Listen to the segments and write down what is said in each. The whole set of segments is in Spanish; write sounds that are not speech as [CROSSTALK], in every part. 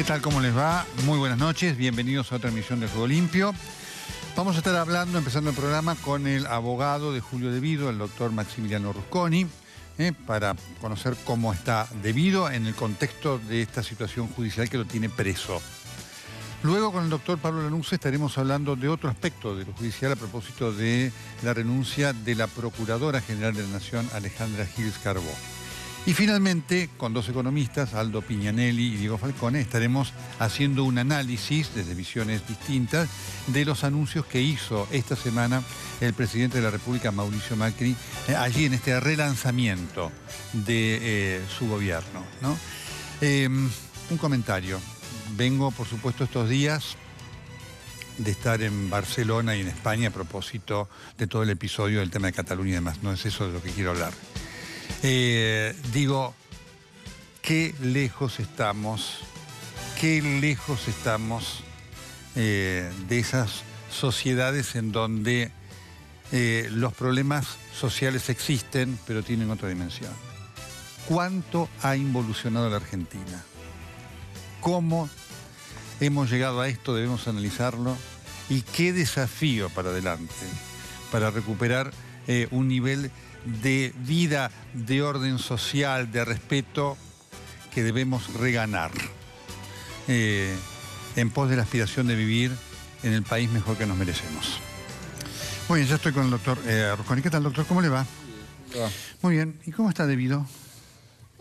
¿Qué tal? ¿Cómo les va? Muy buenas noches, bienvenidos a otra emisión de Juego Limpio. Vamos a estar hablando, empezando el programa, con el abogado de Julio debido el doctor Maximiliano Rusconi, ¿eh? para conocer cómo está debido en el contexto de esta situación judicial que lo tiene preso. Luego con el doctor Pablo Lanús estaremos hablando de otro aspecto de lo judicial a propósito de la renuncia de la Procuradora General de la Nación, Alejandra Gils Carbó. Y finalmente, con dos economistas, Aldo Piñanelli y Diego Falcone, estaremos haciendo un análisis desde visiones distintas de los anuncios que hizo esta semana el presidente de la República, Mauricio Macri, eh, allí en este relanzamiento de eh, su gobierno. Em, un comentario. Vengo, por supuesto, estos días de estar en Barcelona y en España a propósito de todo el episodio del tema de Cataluña y demás. No es eso de lo que quiero hablar. Eh, digo, qué lejos estamos, qué lejos estamos eh, de esas sociedades en donde eh, los problemas sociales existen, pero tienen otra dimensión. ¿Cuánto ha involucionado la Argentina? ¿Cómo hemos llegado a esto? Debemos analizarlo. ¿Y qué desafío para adelante? Para recuperar un nivel de vida, de orden social, de respeto que debemos reganar eh, en pos de la aspiración de vivir en el país mejor que nos merecemos. Muy bien, ya estoy con el doctor eh, ¿Qué tal, doctor? ¿Cómo le va? Muy bien. ¿Y cómo está debido?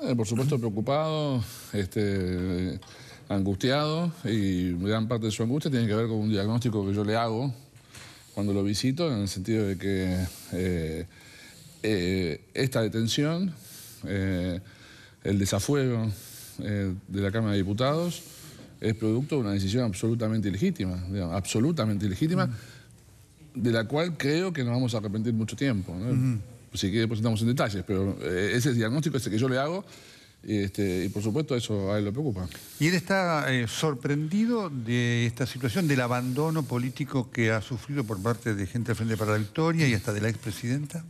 Eh, por supuesto, preocupado, este, angustiado, y gran parte de su angustia tiene que ver con un diagnóstico que yo le hago cuando lo visito, en el sentido de que eh, eh, esta detención, eh, el desafuego eh, de la Cámara de Diputados, es producto de una decisión absolutamente ilegítima, absolutamente ilegítima, de la cual creo que nos vamos a arrepentir mucho tiempo. Si quiere, pues en detalles, pero ese diagnóstico es el que yo le hago este, y, por supuesto eso a él lo preocupa. ¿Y él está sorprendido de esta situación, del abandono político que ha sufrido por parte de gente del Frente para la Victoria y hasta de la expresidenta?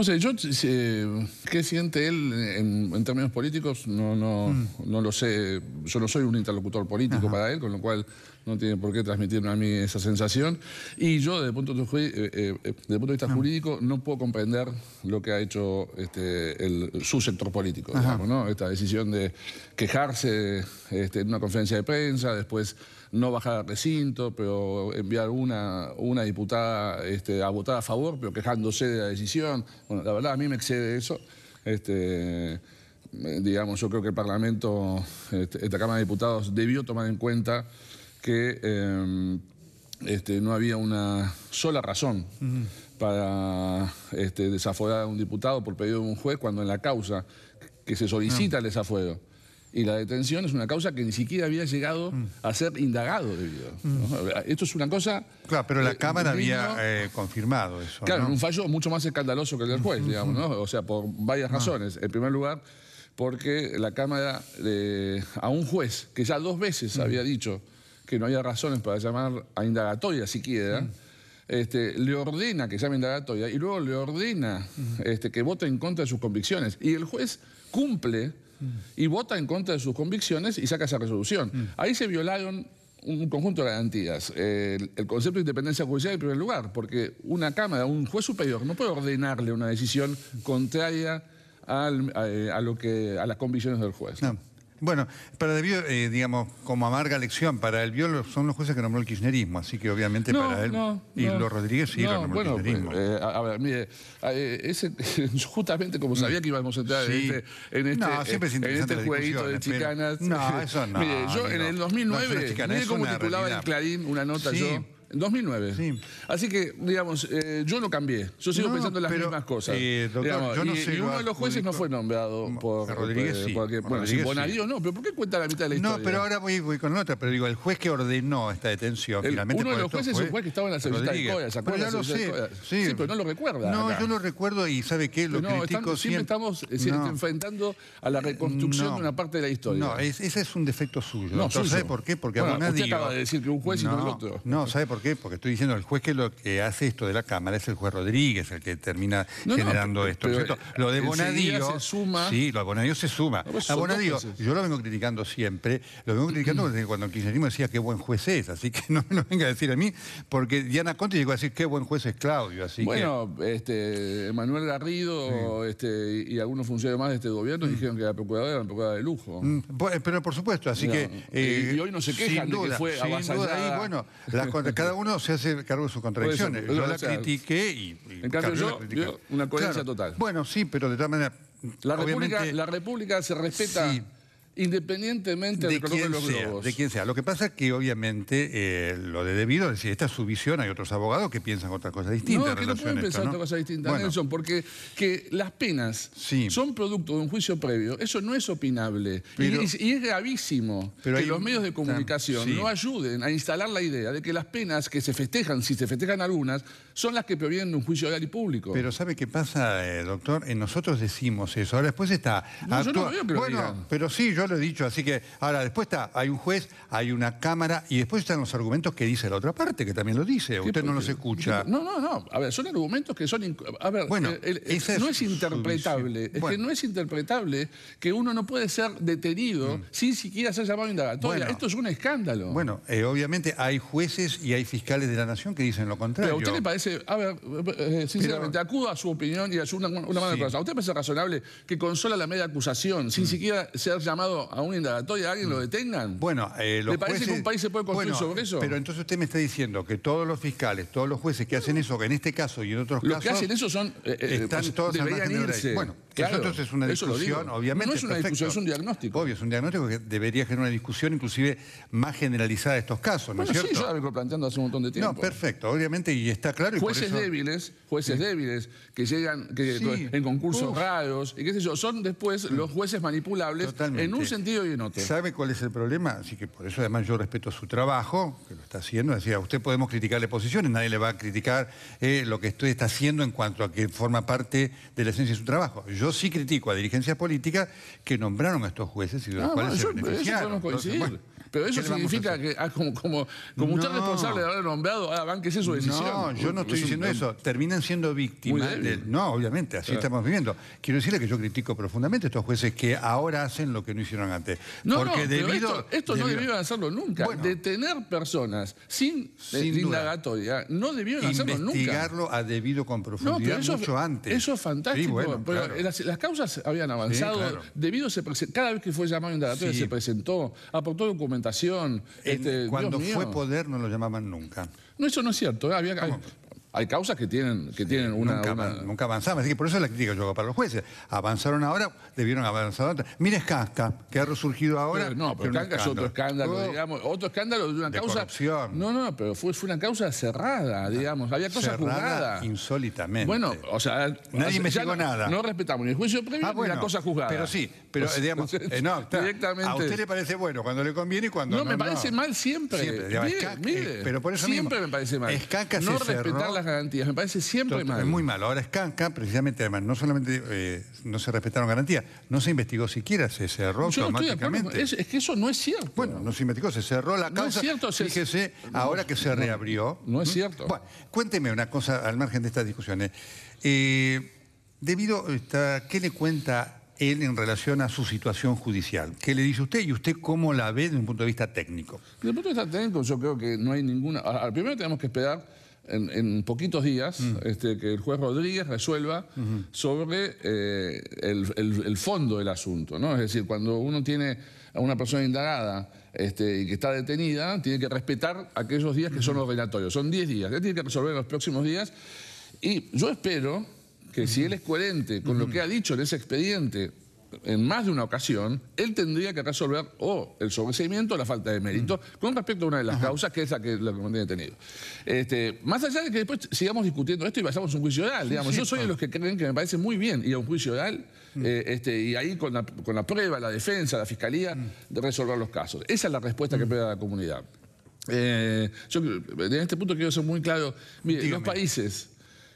No sé, yo eh, qué siente él en, términos políticos, no, no, mm. no lo sé. Yo no soy un interlocutor político para él, con lo cual no tiene por qué transmitirme a mí esa sensación. Y yo, desde el punto de, eh, eh, punto de vista ah. jurídico, no puedo comprender lo que ha hecho este, su sector político, ¿no? Esta decisión de quejarse este, en una conferencia de prensa, después no bajar al recinto, pero enviar una, una diputada este, a votar a favor, pero quejándose de la decisión. Bueno, la verdad a mí me excede eso. Este, digamos, yo creo que el Parlamento, este, esta Cámara de Diputados debió tomar en cuenta que em, no había una sola razón para este, desaforar a un diputado por pedido de un juez cuando en la causa que se solicita el desafuero y la detención es una causa que ni siquiera había llegado mm. a ser indagado debido. Mm. Esto es una cosa... Claro, pero la Cámara había eh, confirmado eso. Claro, un fallo mucho más escandaloso que el del juez, mm. digamos, ¿no? O sea, por varias ah. razones. En primer lugar, porque la Cámara, eh, a un juez que ya dos veces había dicho que no había razones para llamar a indagatoria siquiera, este, le ordena que llame indagatoria y luego le ordena este, que vote en contra de sus convicciones. Y el juez cumple y vota en contra de sus convicciones y saca esa resolución. Mm. Ahí se violaron un conjunto de garantías. el, concepto de independencia judicial en primer lugar, porque una Cámara, un juez superior, no puede ordenarle una decisión contraria eh, a, lo que, a las convicciones del juez. Bueno, para el eh, digamos, como amarga lección, para el Bío son los jueces que nombró el kirchnerismo, así que obviamente para él y los Rodríguez sí lo nombró el kirchnerismo. Eh, a ver, mire, eh, ese, [LAUGHS] justamente como sabía que íbamos a entrar en este, en este, este jueguito de chicanas. no, eso [LAUGHS] no. Mire, yo en el 2009, mire cómo titulaba el Clarín una nota yo 2009. Sí. Así que, digamos, eh, yo no cambié. Yo sigo pensando en las mismas cosas. Eh, doctor, yo no y, y uno de los jueces no fue nombrado por... Rodríguez sí. bueno, Rodríguez, Bonadio no, pero ¿por qué cuenta la mitad de la historia? No, pero ahora voy, con otra. Pero digo, el juez que ordenó esta detención... El, finalmente uno de los jueces es un juez que estaba en la Secretaría de Coya, ¿se acuerda? Pero lo sé. Sí. pero no lo recuerda. No, yo lo recuerdo y ¿sabe qué? Lo no, critico siempre. estamos eh, enfrentando a la eh, reconstrucción de una parte de la historia. No, ese es un defecto suyo. No, ¿Sabe por qué? Porque a Usted acaba de decir que un juez y no el otro. No, ¿sabe por qué? qué? Porque estoy diciendo, el juez que lo que hace esto de la Cámara es el juez Rodríguez, el que termina generando esto. lo de Bonadío. Se suma. Sí, lo de Bonadío se suma. Pues a yo lo vengo criticando siempre, lo vengo criticando cuando el kirchnerismo decía qué buen juez es, así que [LAUGHS] no me venga a decir a mí, porque Diana Conti llegó a decir qué buen juez es Claudio, bueno, este, Manuel Garrido este, y algunos funcionarios más de este gobierno mm. dijeron que la procuradora era una procuradora de lujo. Mm, eh, pero por supuesto, así que... y, eh, hoy no se quejan de que fue y bueno, cada [LAUGHS] cada uno se hace cargo de sus contradicciones. yo la critiqué y... en cambio yo, una coherencia total. Bueno, sí, pero de tal manera... La República, se respeta independientemente de, de sea, De quien sea. Lo que pasa es que obviamente eh, lo de debido, es decir, esta es su visión, hay otros abogados que piensan otra cosa distinta No, en no pueden pensar Nelson, porque que las penas son producto de un juicio previo, eso no es opinable. y, es, gravísimo que los medios de comunicación no ayuden a instalar la idea de que las penas que se festejan, si se festejan algunas, son las que provienen un juicio oral y público. Pero ¿sabe qué pasa, eh, doctor? Eh, nosotros decimos eso. Ahora después está... yo no veo bueno, pero sí, yo lo he dicho. Así que ahora después está, hay un juez, hay una cámara y después están los argumentos que dice la otra parte, que también lo dice. Usted no los escucha. No, no, no. A ver, son argumentos que son... A ver, bueno, no es, interpretable. Es que no es interpretable que uno no puede ser detenido mm. sin siquiera ser llamado a indagatoria. Esto es un escándalo. Bueno, eh, obviamente hay jueces y hay fiscales de la nación que dicen lo contrario a ver, eh, eh, sinceramente, acudo a su opinión y a su una, una mano de corazón. usted parece razonable que consola la media acusación sin mm. siquiera ser llamado a un y a alguien lo mm. detengan? Bueno, eh, ¿Le parece que un país se puede construir sobre eso? Pero entonces usted me está diciendo que todos los fiscales, todos los jueces que hacen eso, que en este caso y en otros casos... Los que hacen eso son... están pues, todos deberían irse. Bueno, eso es una discusión, obviamente. No es una discusión, es un diagnóstico. Obvio, es un diagnóstico que debería generar una discusión inclusive más generalizada de estos casos, ¿no es cierto? Sí, yo lo vengo planteando hace un montón de tiempo. No, perfecto, obviamente, y está claro. jueces débiles, jueces débiles, que llegan en concursos raros, y qué sé yo, son después los jueces manipulables en un sentido y en otro. ¿Sabe cuál es el problema? Así que por eso además yo respeto su trabajo, que lo está haciendo. Decía, usted podemos criticarle posiciones, nadie le va a criticar eh, lo que usted está haciendo en cuanto a que forma parte de la esencia de su trabajo. Yo sí critico a dirigencias políticas que nombraron a estos jueces y de los cuales se beneficiaron. Pero eso significa que ah, como, como, usted es responsable de haber nombrado, ah, que es su decisión. No, yo no pues estoy diciendo eso. Terminan siendo víctimas. De... No, obviamente, así estamos viviendo. Quiero decirle que yo critico profundamente a estos jueces que ahora hacen lo que no hicieron antes. No, Porque esto, no debieron hacerlo nunca. Detener personas sin, eh, indagatoria no debieron hacerlo nunca. Investigarlo ha debido con profundidad eso, mucho antes. Eso es fantástico. las, causas habían avanzado. Debido se cada vez que fue llamado a indagatoria se presentó, aportó documentos este, cuando fue poder no lo llamaban nunca. No, eso no es cierto. ¿eh? hay, causas que tienen, que tienen una, nunca, nunca avanzaban, así que por eso es la crítica que yo hago para los jueces. Avanzaron ahora, debieron avanzar antes. Mira Casca, que ha resurgido ahora. no, pero Casca es otro escándalo, oh. digamos. Otro escándalo de una causa. Corrupción. No, no, pero fue, una causa cerrada, ah, digamos. Había cosas juzgadas. Insólitamente. Bueno, o sea. Nadie me llegó nada. No respetamos ni el juicio previo ah, bueno, ni la cosa Pero sí, pero, pues, digamos, [LAUGHS] eh, no, A usted le parece bueno cuando le conviene y cuando no. No, me parece mal siempre. mire, mire, eh, pero por eso Siempre me parece mal. no respetar las garantías, me parece siempre mal. Es muy malo. Ahora Escanca, precisamente, además, no solamente eh, no se respetaron garantías, no se investigó siquiera, se cerró Yo automáticamente. es, que eso no es cierto. Bueno, no se investigó, se cerró la causa. es cierto. fíjese, ahora que se reabrió. No, es cierto. Bueno, cuénteme una cosa al margen de estas discusiones. debido a ¿qué le cuenta en relación a su situación judicial. ¿Qué le dice usted y usted cómo la ve desde un punto de vista técnico? Desde un punto de vista técnico yo creo que no hay ninguna... Al primero tenemos que esperar en, poquitos días mm. este, que el juez Rodríguez resuelva sobre eh, el, fondo del asunto. ¿no? Es decir, cuando uno tiene a una persona indagada este, y que está detenida, tiene que respetar aquellos días que son los son ordenatorios. Son 10 días. Él tiene que resolver en los próximos días. Y yo espero que si él es coherente con lo que ha dicho en ese expediente en más de una ocasión, él tendría que resolver o el sobreseimiento o la falta de mérito con respecto a una de las causas que es la que, la que mantiene detenido. Este, más allá de que después sigamos discutiendo esto y pasamos a un juicio oral, digamos. Yo soy de los que creen que me parece muy bien ir a un juicio oral mm. eh, este, y ahí con la, prueba, la defensa, la fiscalía, mm. de resolver los casos. Esa es la respuesta que mm. pide la comunidad. Eh, yo en este punto quiero ser muy claro. Mire, los países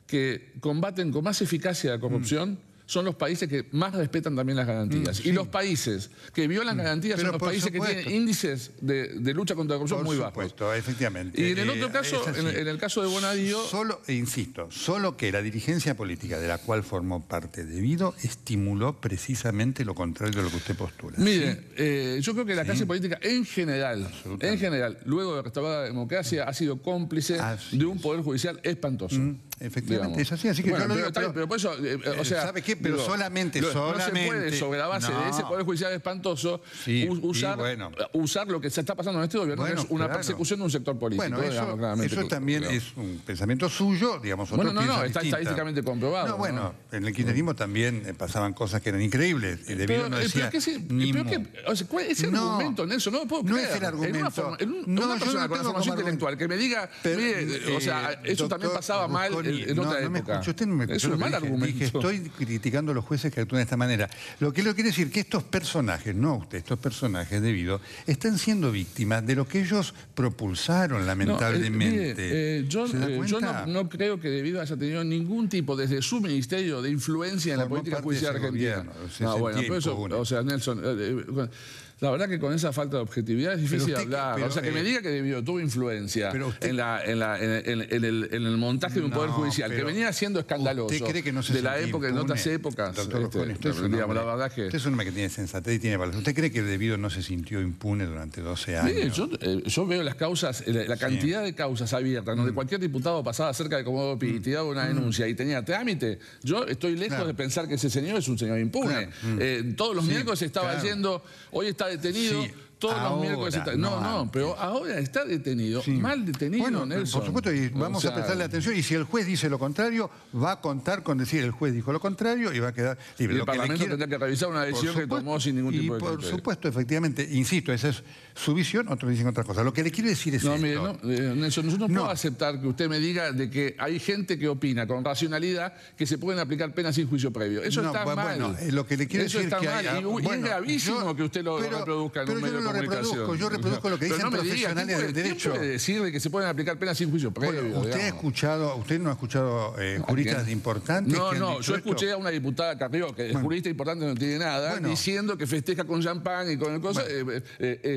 que combaten con más eficacia la corrupción mm. son los países que más respetan también las garantías. Mm, y los países que violan mm. garantías son los países que tienen índices de, lucha contra la corrupción muy bajos. por supuesto, efectivamente. Y en el otro eh, caso, en, el caso de Bonadío... Solo, eh, insisto, solo que la dirigencia política de la cual formó parte debido estimuló precisamente lo contrario de lo que usted postula. Mire, eh, yo creo que la clase política en general, en general, luego de restaurar la democracia, ha sido cómplice de un poder judicial espantoso. Efectivamente, es así, así que yo lo pero, digo, pero, por eso, eh, o sea, ¿sabe qué? Pero solamente, solamente, No se puede, sobre la base de ese Poder Judicial espantoso, usar, usar lo que se está pasando en este gobierno, es una persecución de un sector político. Bueno, eso, eso también es un pensamiento suyo, digamos, otro Bueno, no, no, está estadísticamente comprobado. No, bueno, en el kirchnerismo también eh, pasaban cosas que eran increíbles. Y debido pero, no eh, decía, que pero que, o sea, ¿cuál es el no, argumento, Nelson? No lo puedo creer. No es el argumento. En una, persona con una formación intelectual que me diga, o sea, eso también pasaba mal no, no me escucho, usted no me Es un mal argumento. Dije, estoy criticando a los jueces que actúan de esta manera. Lo que lo quiere decir que estos personajes, no usted, estos personajes debido, están siendo víctimas de lo que ellos propulsaron, lamentablemente. Eh, eh, eh, no, yo, no, creo que debido haya tenido ningún tipo, desde su ministerio, de influencia en la política judicial argentina. no, bueno, eso, o sea, Nelson, la verdad que con esa falta de objetividad es difícil hablar. o sea, que me eh, diga que debido tuvo influencia en, la, en, el, montaje de un poder judicial, que venía siendo escandaloso. De la época, en otras épocas. Este, usted, es un que... tiene sensatez y tiene valor. ¿Usted cree que debido no se sintió impune durante 12 años? Mire, eh, yo, veo las causas, eh, la, cantidad de causas abiertas, donde mm. cualquier diputado pasaba cerca de Comodo Pi y mm. tiraba una mm. denuncia y tenía trámite. Yo estoy lejos de pensar que ese señor es un señor impune. todos los miércoles estaba yendo, hoy está detenido. Todos los miércoles No, no, pero ahora está detenido, mal detenido bueno, Por supuesto, y vamos a prestarle atención. Y si el juez dice lo contrario, va a contar con decir el juez dijo lo contrario y va a quedar libre. el Parlamento tendrá que revisar una decisión que tomó sin ningún tipo de y Por supuesto, efectivamente, insisto, esa es su visión, otros dicen otra cosa. Lo que le quiero decir es no, esto. Mire, no, eh, Nelson, no, puedo aceptar que usted me diga de que hay gente que opina con racionalidad que se pueden aplicar penas sin juicio previo. Eso está bueno, mal. Bueno, eh, lo que le quiero decir está que mal. y, es gravísimo que usted lo, reproduzca en un medio yo no de comunicación. Reproduzco, yo reproduzco lo que dicen profesionales del derecho. puede decir de que se pueden aplicar penas sin juicio previo? Bueno, usted ha escuchado, usted no ha escuchado eh, juristas importantes. No, no, yo escuché a una diputada Carrió, que es jurista importante no tiene nada, diciendo que festeja con champán y con el cosa,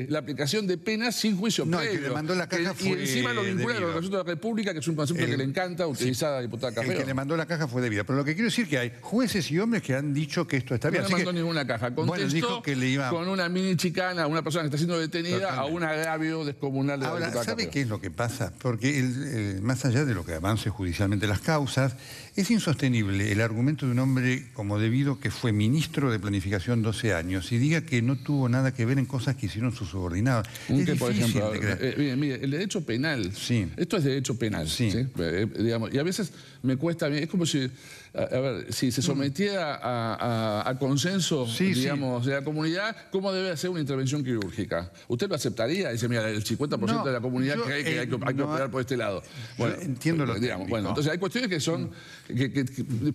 la aplicación de penas sin juicio no, el Que le mandó la caja fue, y encima lo vincula los de la República, que es un concepto que le encanta utilizar a diputada Carrera. El que le mandó la caja fue debida. Pero lo que quiero decir es que hay jueces y hombres que han dicho que esto está bien. No mandó ninguna caja. Contestó que con una mini chicana una persona que está siendo detenida a un agravio descomunal de la diputada ¿sabe qué es lo que pasa? Porque más allá de lo que avance judicialmente las causas, es insostenible el argumento de un hombre como debido que fue ministro de Planificación 12 años y diga que no tuvo nada que ver en cosas que hicieron sus subordinados un Es que, por ejemplo, eh, el derecho penal, sí. esto es derecho penal, sí. Eh, eh, digamos, y a veces me cuesta, es como si a, ver, si se sometía a, consenso, digamos, de la comunidad, ¿cómo debe hacer una intervención quirúrgica? ¿Usted lo aceptaría? Dice, mira, el 50% de la comunidad cree que eh, hay que, operar por este lado. Bueno, entiendo lo eh, digamos, Bueno, entonces hay cuestiones que son, que,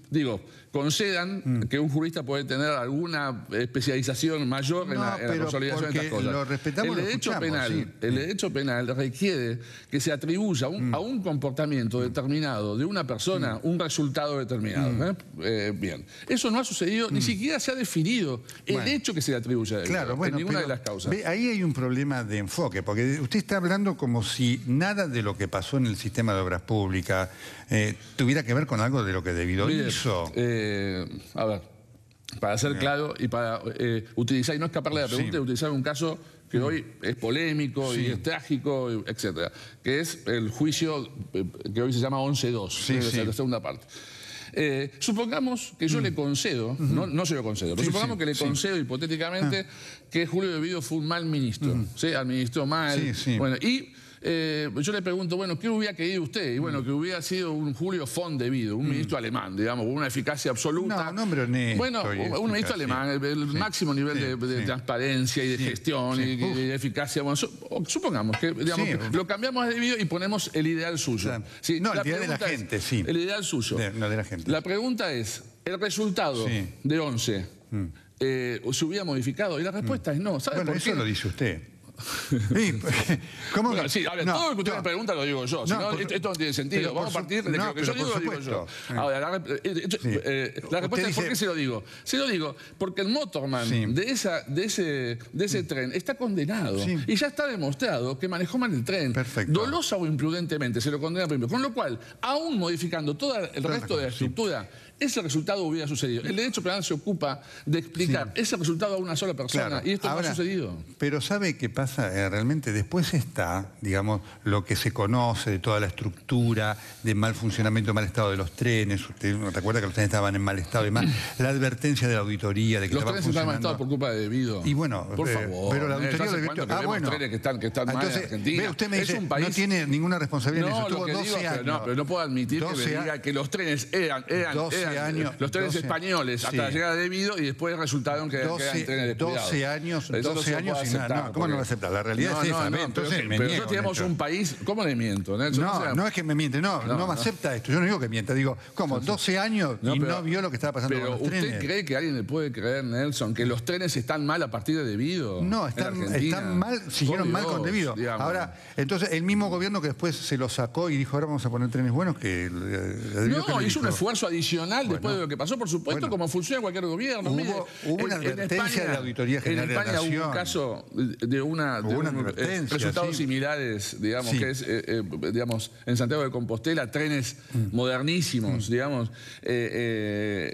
digo, concedan mm. que un jurista puede tener alguna especialización mayor en, la, consolidación de estas cosas. Lo respetamos, el derecho lo penal, el derecho penal requiere que se atribuya mm. a un comportamiento determinado de una persona mm. un resultado determinado. ¿eh? Eh, bien. Eso no ha sucedido, ni mm. siquiera se ha definido el hecho que se le atribuye a claro, en ninguna de las causas. ahí hay un problema de enfoque, porque usted está hablando como si nada de lo que pasó en el sistema de obras públicas eh, tuviera que ver con algo de lo que debido hizo. a ver, para ser claro y para utilizar, y no escaparle la pregunta, utilizar un caso que mm. hoy es polémico y es trágico, etcétera, que es el juicio que hoy se llama 11.2 2 la segunda parte. Eh, supongamos que yo le mm. concedo, no, no, se lo concedo, pero supongamos que le concedo hipotéticamente ah. que Julio Bebido fue un mal ministro, ¿sí? administró mal. Bueno, y eh, yo le pregunto, bueno, ¿qué hubiera querido usted? Y bueno, mm. que hubiera sido un Julio von debido, un mm. ministro alemán, digamos, con una eficacia absoluta. No, nombre Bueno, un ministro alemán, el, máximo nivel de, transparencia y de gestión y, de eficacia. supongamos que, lo cambiamos de debido y ponemos el ideal suyo. no, el ideal de la gente, sí. El ideal suyo. no, de la gente. La pregunta es, el resultado de 11... Mm. Eh, se hubiera modificado? Y la respuesta es no. bueno, eso lo dice usted. [LAUGHS] Sí, pues, ¿Cómo todo lo que usted me pregunta lo digo yo. esto no tiene sentido. Vamos a partir de lo que yo digo, lo digo yo. la, eh, eh, respuesta es por qué se lo digo. Se lo digo porque el motorman de, esa, de ese, de ese mm. tren está condenado. Y ya está demostrado que manejó mal el tren. Dolosa o imprudentemente se lo condena primero. Con lo cual, aún modificando todo el resto de la estructura ese resultado hubiera sucedido. El derecho penal se ocupa de explicar ese resultado a una sola persona y esto no ha sucedido. Pero ¿sabe qué pasa? Eh, realmente después está, digamos, lo que se conoce de toda la estructura, de mal funcionamiento, mal estado de los trenes. Usted no recuerda que los trenes estaban en mal estado y más. [CLEARS THROAT] La advertencia de la auditoría de que los trenes estaban en mal estado por culpa de debido. Y bueno, por eh, favor, pero la auditoría de debido... Ah, bueno. trenes que están, mal en Argentina. Ve, usted me dice, no tiene ninguna responsabilidad no, en eso. Lo años. no, pero no puedo admitir que que los trenes eran, eran, eran años, los trenes españoles hasta llegar llegada de y después resultaron que 12, eran trenes 12 años, 12 años ¿Cómo no lo aceptas? La realidad es esa. pero, nosotros tenemos un país... ¿Cómo le miento? Nelson? No, es que me miente, no, no, me acepta esto. Yo no digo que miente digo, ¿cómo? 12 años y no vio lo que estaba pasando usted cree que alguien le puede creer, Nelson, que los trenes están mal a partir de debido No, están, están mal, siguieron mal con debido. Ahora, entonces, el mismo gobierno que después se lo sacó y dijo, ahora vamos a poner trenes buenos, que... Eh, no, hizo un esfuerzo adicional después de lo que pasó, por supuesto, como funciona cualquier gobierno. Hubo, una advertencia España, de la Auditoría General En España hubo un caso de una, de una eh, resultados similares, digamos, que es, eh, eh, digamos, en Santiago de Compostela, trenes mm. modernísimos, mm. digamos,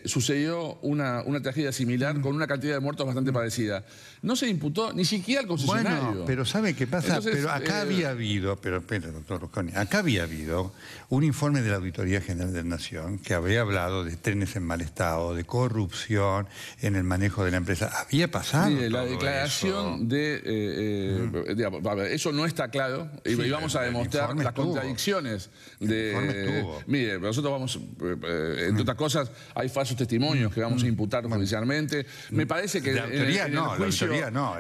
sucedió una, una tragedia similar mm. con una cantidad de muertos bastante parecida no se imputó ni siquiera al concesionario. Bueno, pero ¿sabe qué pasa? pero acá eh, había habido, pero, espera doctor Rosconi, acá había habido un informe de la Auditoría General de la Nación que había hablado de trenes en mal estado, de corrupción en el manejo de la empresa. Había pasado. la declaración de. Eh, eh, mm. a ver, eso no está claro y vamos a demostrar las contradicciones de. Mire, nosotros vamos, entre mm. otras cosas, hay falsos testimonios que vamos a mm. imputar judicialmente. Me parece que. La en, no, el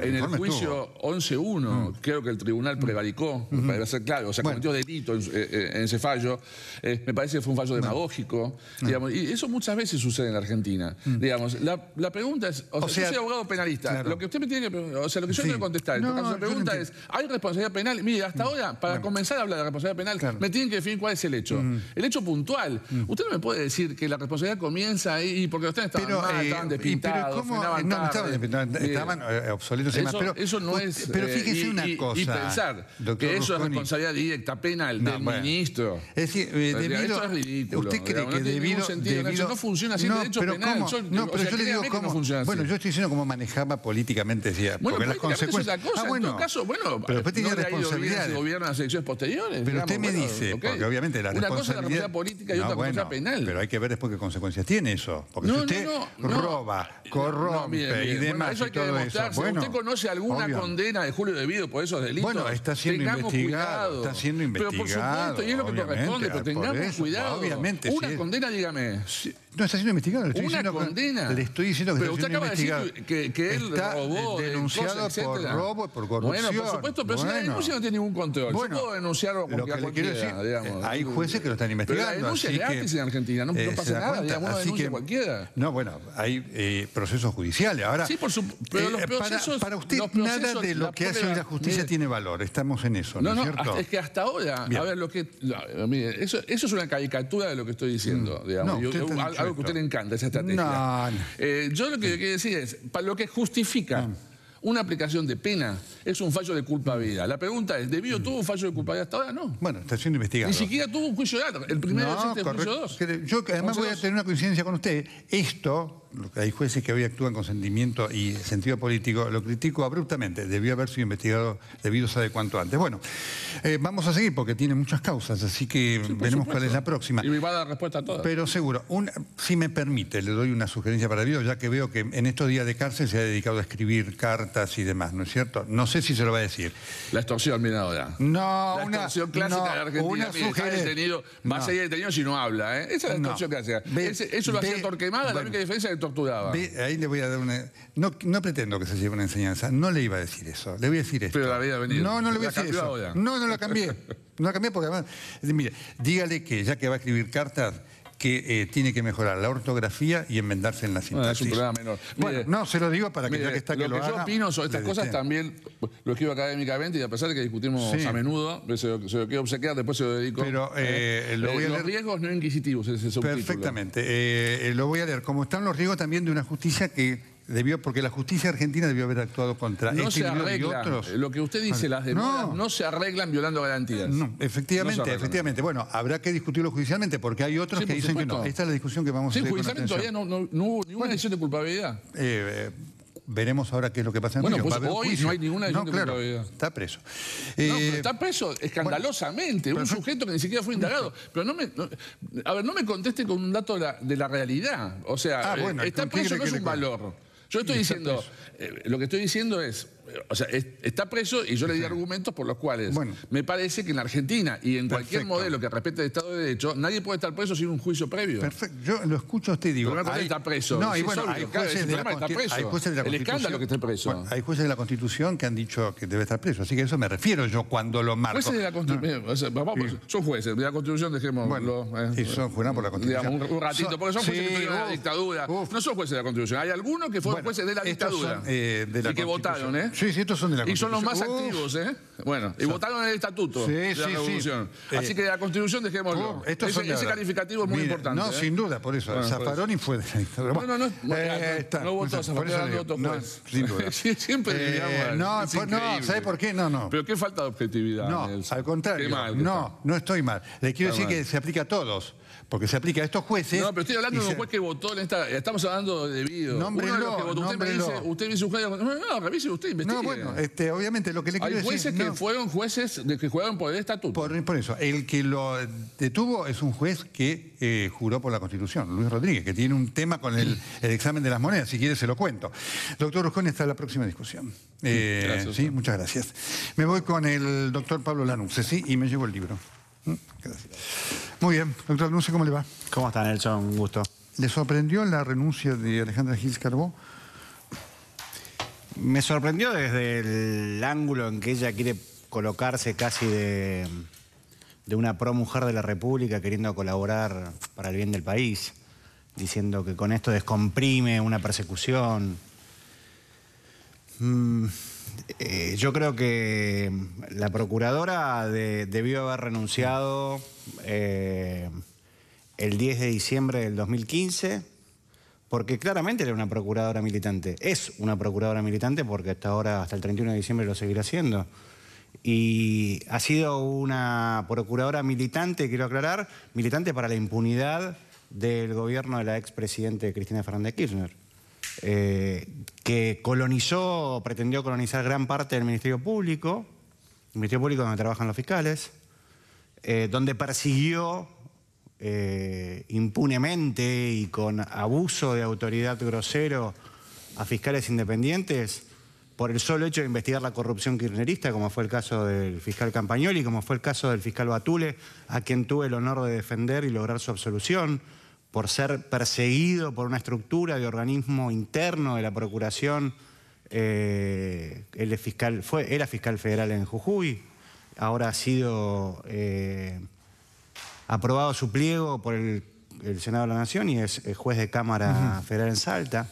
en el juicio 11-1, mm. creo que el tribunal mm. prevaricó, mm-hmm. para ser claro, o sea, cometió delito en, eh, eh, ese fallo. Eh, me parece que fue un fallo demagógico. Digamos, y eso muchas veces sucede en la Argentina. Mm. Digamos, la, la, pregunta es, o, sea, yo soy abogado penalista, lo que usted me tiene que, o sea, lo que yo quiero contestar, la pregunta es, ¿hay responsabilidad penal? Mire, hasta ahora, para comenzar a hablar de responsabilidad penal, me tienen que definir cuál es el hecho. El hecho puntual. Usted no me puede decir que la responsabilidad comienza ahí porque ustedes estaban mal, eh, estaban despintados, No, estaban estaban eh, obsoleto. Eso, pero, eso no es... Pero eh, fíjese una cosa. Y pensar que eso es responsabilidad directa penal del ministro. Es decir, eh, debido, eso es ridículo. ¿Usted cree que no debido, sentido, no funciona así no, hecho penal? no, pero yo le digo cómo. funciona bueno, yo estoy diciendo cómo manejaba políticamente, decía, bueno, porque las consecuencias. bueno, ah, en todo caso, bueno, pero usted tiene responsabilidad. gobierno las elecciones posteriores. Pero usted me dice, porque obviamente la responsabilidad. Una cosa es la responsabilidad política y otra cosa penal. Pero hay que ver después qué consecuencias tiene eso, porque si usted roba, corrompe y demás hay todo eso ¿Usted conoce alguna condena de Julio De Debido por esos delitos? Bueno, está siendo investigado. Está siendo investigado. Pero por supuesto, y es lo que corresponde, pero tengamos cuidado. Obviamente. Una condena, dígame. Sí. No, está siendo investigado. Le estoy ¿Una diciendo condena? le estoy diciendo que pero usted acaba de decir que, él está robó, eh, denunciado por robo y por corrupción. Bueno, por supuesto, pero si la denuncia no tiene ningún control. Yo puedo denunciarlo con lo cualquiera, digamos. Eh, hay jueces que lo están investigando. Pero la denuncia es gratis en Argentina, no, eh, pasa nada, digamos, una denuncia cualquiera. No, bueno, hay procesos judiciales. Ahora, sí, por supuesto, pero los procesos... Para, para usted nada de lo que hace la justicia tiene valor, estamos en eso, ¿no, es cierto? es que hasta ahora, a ver, lo que... Eso es una caricatura de lo que estoy diciendo, mm. digamos algo que a usted le encanta, esa estrategia. No, no. Eh, yo lo que quiero decir es, para lo que justifica ah. una aplicación de pena es un fallo de culpabilidad. La pregunta es, ¿debido mm. tuvo un fallo de culpabilidad hasta ahora? No. Bueno, está siendo investigado. Ni siquiera tuvo un juicio de El primero existe el juicio 2. Yo además voy a tener una coincidencia con usted. Esto hay jueces que hoy actúan con sentimiento y sentido político, lo critico abruptamente. Debió haber sido investigado debido a saber cuánto antes. Bueno, eh, vamos a seguir porque tiene muchas causas, así que veremos cuál es la próxima. Y me va a dar respuesta a todas. Pero seguro, si me permite, le doy una sugerencia para Dios, ya que veo que en estos días de cárcel se ha dedicado a escribir cartas y demás, ¿no es cierto? No sé si se lo va a decir. La extorsión, mira ahora. No, extorsión clásica de Argentina. detenido, más allá de detenido si no habla, ¿eh? Esa es la extorsión clásica. eso lo hacía Torquemada, la única diferencia torturaba. ahí le voy a dar una... No, no, pretendo que se lleve una enseñanza. No le iba a decir eso. Le voy a decir esto. Pero la había venido. No, no le voy a decir eso. No, no la cambié. No la cambié porque además... Mire, dígale que ya que va a escribir cartas que eh, tiene que mejorar la ortografía y enmendarse en la sintaxis. es un problema menor. Bueno, no, se lo digo para que mire, ya que está que lo, que yo opino sobre estas cosas también lo escribo académicamente y a pesar de que discutimos a menudo, se, lo quiero obsequiar, después se lo dedico. Pero ¿eh? Eh, a los riesgos no inquisitivos, ese Perfectamente. lo voy a leer. Como están los riesgos también de una justicia que porque la justicia argentina debió haber actuado contra no este se arregla, y otros. Lo que usted dice, las demoras no, se arreglan violando garantías. efectivamente, efectivamente. Bueno, habrá que discutirlo judicialmente, porque hay otros que dicen que no. Esta es la discusión que vamos a tener. Sí, judicialmente todavía no, hubo ninguna decisión de culpabilidad. Eh, veremos ahora qué es lo que pasa en bueno, pues hoy no hay ninguna decisión de culpabilidad. está preso. no, eh, pero está preso escandalosamente, un sujeto que ni siquiera fue indagado. Pero no me, a ver, no me conteste con un dato de la, realidad. O sea, ah, eh, está preso no es un valor. Yo estoy diciendo, eh, lo que estoy diciendo es, o sea, está preso y yo le di argumentos por los cuales me parece que en la Argentina y en cualquier modelo que respete el Estado de Derecho, nadie puede estar preso sin un juicio previo. Perfecto, yo lo escucho a usted digo... Pero está preso. No, y bueno, hay jueces, de la, Constitución... El escándalo que esté preso. hay jueces de la Constitución que han dicho que debe estar preso, así que a eso me refiero yo cuando lo marco. Jueces de la Constitución... O sea, Son jueces de la Constitución, dejémoslo... Bueno, eh, son jueces por la Constitución. un, ratito, porque son jueces de la dictadura. No son jueces de la Constitución, hay algunos que fueron jueces de la dictadura eh, y que votaron, ¿eh? Sí, sí, estos son de la Y son los más activos, ¿eh? Bueno, y votaron en el estatuto sí, sí, Sí. Eh, Así que la constitución dejémoslo. ese, ese calificativo es muy importante. No, ¿eh? sin duda, por eso. Bueno, pues. Zafaroni fue de la historia. no, no, no, eh, no, votó Zafaroni, votó juez. Siempre No, pues, no, ¿sabes por qué? No, no. Pero qué falta de objetividad. No, al contrario. Mal, no, no estoy mal. Le quiero decir que se aplica a todos. Porque se aplica a estos jueces. No, pero estoy hablando de un juez que votó en esta. Estamos hablando de debido. no Usted me dice, usted No, no, revise usted, investigue. No, bueno, este, obviamente lo que le quiero decir fueron jueces de que jugaron por el estatuto. Por, eso, el que lo detuvo es un juez que eh, juró por la Constitución, Luis Rodríguez, que tiene un tema con el, examen de las monedas. Si quiere se lo cuento. Doctor Rusconi hasta la próxima discusión. Eh, gracias, sí, muchas gracias. Me voy con el doctor Pablo Lanunce, sí, y me llevo el libro. Mm, Muy bien, doctor Lanunce, ¿cómo le va? ¿Cómo está, Nelson? Un gusto. ¿Le sorprendió la renuncia de Alejandra Gil Carbó? Me sorprendió desde el ángulo en que ella quiere colocarse casi de, una pro mujer de la República queriendo colaborar para el bien del país, diciendo que con esto descomprime una persecución. Mm, eh, yo creo que la procuradora debió haber renunciado eh, el 10 de diciembre del 2015 porque claramente era una procuradora militante. Es una procuradora militante porque hasta ahora, hasta el 31 de diciembre, lo seguirá siendo. Y ha sido una procuradora militante, quiero aclarar, militante para la impunidad del gobierno de la expresidente Cristina Fernández Kirchner, eh, que colonizó, pretendió colonizar gran parte del Ministerio Público, el Ministerio Público donde trabajan los fiscales, eh, donde persiguió eh, impunemente y con abuso de autoridad grosero a fiscales independientes por el solo hecho de investigar la corrupción kirchnerista, como fue el caso del fiscal Campagnoli, como fue el caso del fiscal Batule, a quien tuve el honor de defender y lograr su absolución, por ser perseguido por una estructura de organismo interno de la Procuración. Eh, fiscal, fue, era fiscal federal en Jujuy, ahora ha sido... Eh, aprobado su pliego por el, Senado de la Nación y es, eh, juez de Cámara Federal en Salta.